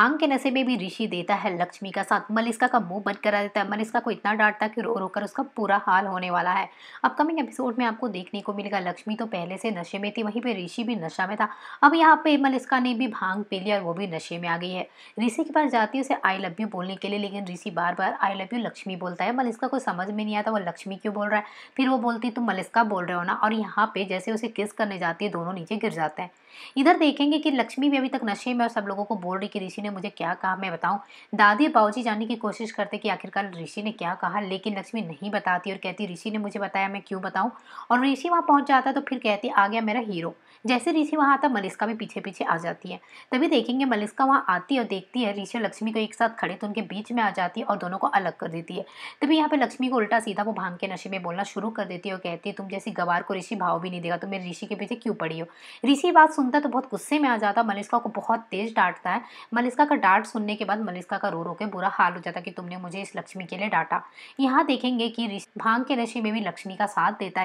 भांग के नशे में भी ऋषि देता है लक्ष्मी का साथ मलिस्का का मुंह बंद करा देता है मलिस्का को इतना डांटता है कि रो रो कर उसका पूरा हाल होने वाला है अपकमिंग एपिसोड में आपको देखने को मिलेगा लक्ष्मी तो पहले से नशे में थी वहीं पे ऋषि भी नशा में था अब यहाँ पे मलिस्का ने भी भांग पी लिया और वो भी नशे में आ गई है ऋषि के पास जाती है उसे आई लव यू बोलने के लिए लेकिन ऋषि बार बार आई लव यू लक्ष्मी बोलता है मलिस्का को समझ में नहीं आता वो लक्ष्मी क्यों बोल रहा है फिर वो बोलती तुम मलिस्का बोल रहे हो ना और यहाँ पे जैसे उसे किस करने जाती है दोनों नीचे गिर जाते हैं इधर देखेंगे कि लक्ष्मी भी अभी तक नशे में और सब लोगों को बोल रही कि ऋषि ने ने मुझे क्या कहा मैं बताऊं दादी बाऊजी जानने की कोशिश करते कि आखिरकार ऋषि ने क्या कहा लेकिन लक्ष्मी नहीं बताती और कहती ऋषि ने मुझे बताया मैं क्यों बताऊं और ऋषि वहां पहुंच जाता तो फिर कहती आ गया मेरा हीरो जैसे ऋषि वहाँ आता मलिस्का भी पीछे पीछे आ जाती है तभी देखेंगे मलिस्का वहाँ आती और देखती है ऋषि और लक्ष्मी को एक साथ खड़े तो उनके बीच में आ जाती है और दोनों को अलग कर देती है तभी यहाँ पे लक्ष्मी को उल्टा सीधा वो भांग के नशे में बोलना शुरू कर देती है और कहती है तुम जैसी गवार को ऋषि भाव भी नहीं देगा तो मेरे ऋषि के पीछे क्यों पड़ी हो ऋषि बात सुनता तो बहुत गुस्से में आ जाता मलिस्का को बहुत तेज डांटता है मलिस्का मनिष्का का डांट सुनने के बाद मलिस्का का रो रो के बुरा हाल हो जाता कि तुमने मुझे इस लक्ष्मी के लिए डांटा यहाँ देखेंगे कि भांग के नशे में भी लक्ष्मी का साथ देता है